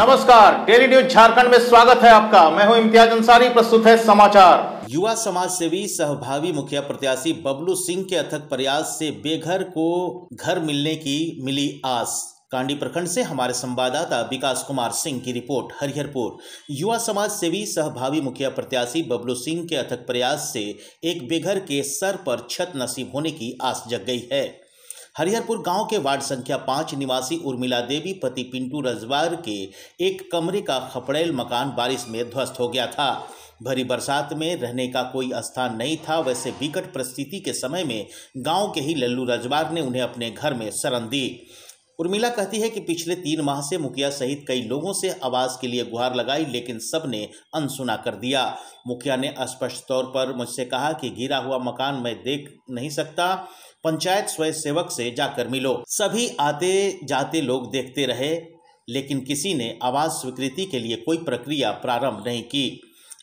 नमस्कार daily news Jharkhand में स्वागत है आपका मैं हूं इम्तियाज अंसारी प्रस्तुत है समाचार युवा समाज सेवी सहभावी मुखिया प्रत्याशी बबलू सिंह के अथक प्रयास से बेघर को घर मिलने की मिली आस कांडी प्रखंड से हमारे संवाददाता विकास कुमार सिंह की रिपोर्ट हरिहरपुर युवा समाज सेवी सहभावी मुखिया प्रत्याशी बबलू सिंह के अथक प्रयास से एक बेघर के सर पर छत नसीब होने की आस जग गई है हरिहरपुर गांव के वार्ड संख्या पाँच निवासी उर्मिला देवी पति पिंटू रजवार के एक कमरे का खपड़ेल मकान बारिश में ध्वस्त हो गया था भरी बरसात में रहने का कोई स्थान नहीं था वैसे विकट परिस्थिति के समय में गांव के ही लल्लू रजवार ने उन्हें अपने घर में शरण दी उर्मिला कहती है कि पिछले तीन माह से मुखिया सहित कई लोगों से आवाज के लिए गुहार लगाई लेकिन सब ने अनसुना कर दिया मुखिया ने स्पष्ट तौर पर मुझसे कहा कि गिरा हुआ मकान मैं देख नहीं सकता पंचायत स्वयं सेवक से जाकर मिलो सभी आते जाते लोग देखते रहे लेकिन किसी ने आवाज स्वीकृति के लिए कोई प्रक्रिया प्रारंभ नहीं की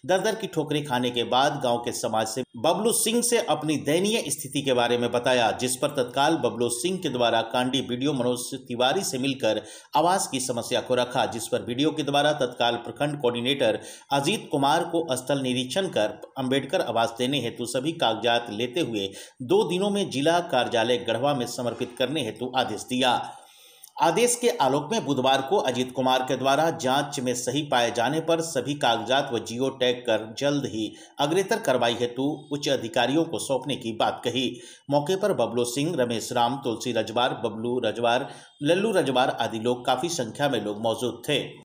दर दर की ठोकरें खाने के बाद गांव के समाज से बबलू सिंह से अपनी दयनीय स्थिति के बारे में बताया जिस पर तत्काल बबलू सिंह के द्वारा कांडी वीडियो मनोज तिवारी से मिलकर आवास की समस्या को रखा जिस पर वीडियो के द्वारा तत्काल प्रखंड कोऑर्डिनेटर अजीत कुमार को स्थल निरीक्षण कर अम्बेडकर आवास देने हेतु सभी कागजात लेते हुए दो दिनों में जिला कार्यालय गढ़वा में समर्पित करने हेतु आदेश दिया आदेश के आलोक में बुधवार को अजीत कुमार के द्वारा जांच में सही पाए जाने पर सभी कागजात व जियो टैग कर जल्द ही अग्रेतर कार्रवाई हेतु उच्च अधिकारियों को सौंपने की बात कही मौके पर बबलू सिंह रमेश राम तुलसी रजवार बबलू रजवार लल्लू रजवार आदि लोग काफी संख्या में लोग मौजूद थे